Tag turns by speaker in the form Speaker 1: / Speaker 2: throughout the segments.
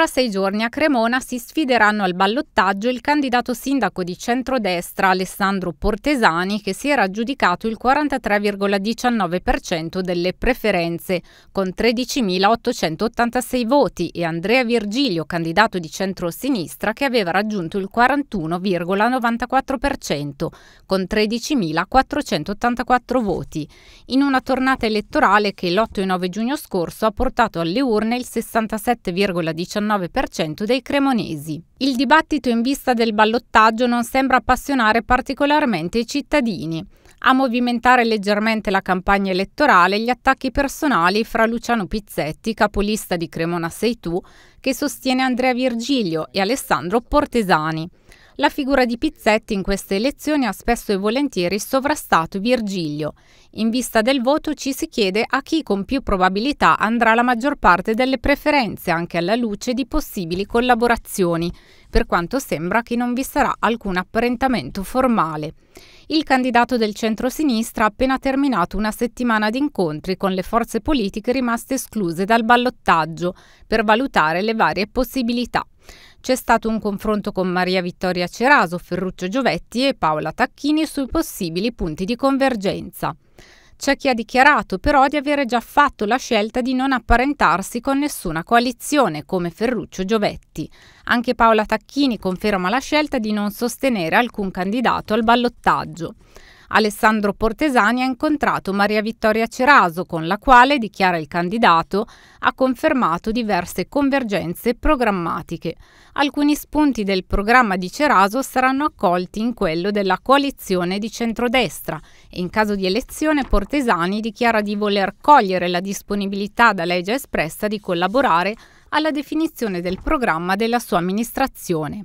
Speaker 1: Tra sei giorni a Cremona si sfideranno al ballottaggio il candidato sindaco di centrodestra Alessandro Portesani che si era aggiudicato il 43,19% delle preferenze con 13.886 voti e Andrea Virgilio, candidato di centrosinistra, che aveva raggiunto il 41,94% con 13.484 voti in una tornata elettorale che l'8 e 9 giugno scorso ha portato alle urne il 67,19% 19% dei cremonesi. Il dibattito in vista del ballottaggio non sembra appassionare particolarmente i cittadini. A movimentare leggermente la campagna elettorale gli attacchi personali fra Luciano Pizzetti, capolista di Cremona Sei Tu, che sostiene Andrea Virgilio e Alessandro Portesani. La figura di Pizzetti in queste elezioni ha spesso e volentieri sovrastato Virgilio. In vista del voto ci si chiede a chi con più probabilità andrà la maggior parte delle preferenze, anche alla luce di possibili collaborazioni, per quanto sembra che non vi sarà alcun apparentamento formale. Il candidato del centro-sinistra ha appena terminato una settimana di incontri con le forze politiche rimaste escluse dal ballottaggio per valutare le varie possibilità. C'è stato un confronto con Maria Vittoria Ceraso, Ferruccio Giovetti e Paola Tacchini sui possibili punti di convergenza. C'è chi ha dichiarato però di avere già fatto la scelta di non apparentarsi con nessuna coalizione, come Ferruccio Giovetti. Anche Paola Tacchini conferma la scelta di non sostenere alcun candidato al ballottaggio. Alessandro Portesani ha incontrato Maria Vittoria Ceraso, con la quale, dichiara il candidato, ha confermato diverse convergenze programmatiche. Alcuni spunti del programma di Ceraso saranno accolti in quello della coalizione di centrodestra e in caso di elezione Portesani dichiara di voler cogliere la disponibilità da lei già espressa di collaborare alla definizione del programma della sua amministrazione.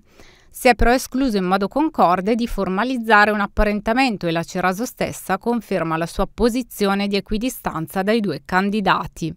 Speaker 1: Si è però escluso in modo concorde di formalizzare un apparentamento e la Ceraso stessa conferma la sua posizione di equidistanza dai due candidati.